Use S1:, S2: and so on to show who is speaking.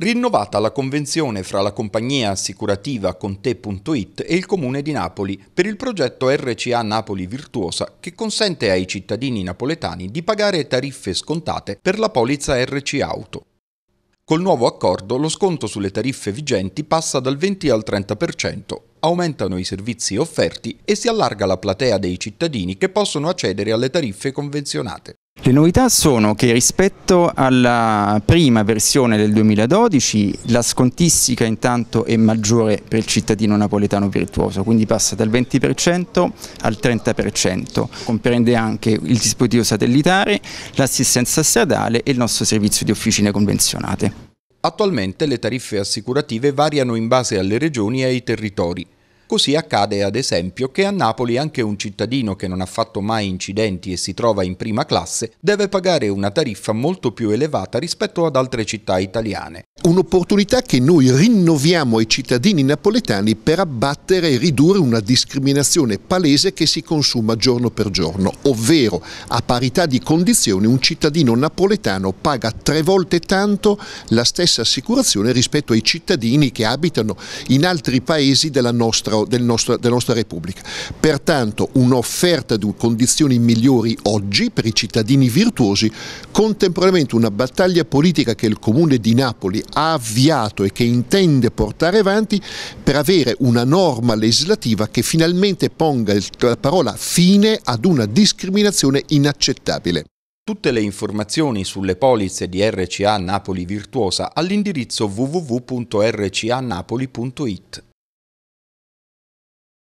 S1: Rinnovata la convenzione fra la compagnia assicurativa Conte.it e il Comune di Napoli per il progetto RCA Napoli Virtuosa che consente ai cittadini napoletani di pagare tariffe scontate per la polizza RC Auto. Col nuovo accordo lo sconto sulle tariffe vigenti passa dal 20 al 30%, aumentano i servizi offerti e si allarga la platea dei cittadini che possono accedere alle tariffe convenzionate.
S2: Le novità sono che rispetto alla prima versione del 2012 la scontistica intanto è maggiore per il cittadino napoletano virtuoso, quindi passa dal 20% al 30%, comprende anche il dispositivo satellitare, l'assistenza stradale e il nostro servizio di officine convenzionate.
S1: Attualmente le tariffe assicurative variano in base alle regioni e ai territori. Così accade ad esempio che a Napoli anche un cittadino che non ha fatto mai incidenti e si trova in prima classe deve pagare una tariffa molto più elevata rispetto ad altre città italiane.
S3: Un'opportunità che noi rinnoviamo ai cittadini napoletani per abbattere e ridurre una discriminazione palese che si consuma giorno per giorno, ovvero a parità di condizioni un cittadino napoletano paga tre volte tanto la stessa assicurazione rispetto ai cittadini che abitano in altri paesi della nostra dell'intero del nostro, della nostra Repubblica. Pertanto un'offerta di condizioni migliori oggi per i cittadini virtuosi, contemporaneamente una battaglia politica che il Comune di Napoli ha avviato e che intende portare avanti per avere una norma legislativa che finalmente ponga la parola fine ad una discriminazione inaccettabile. Tutte le informazioni
S1: sulle polizze di RCA Napoli Virtuosa all'indirizzo www.rcanapoli.it.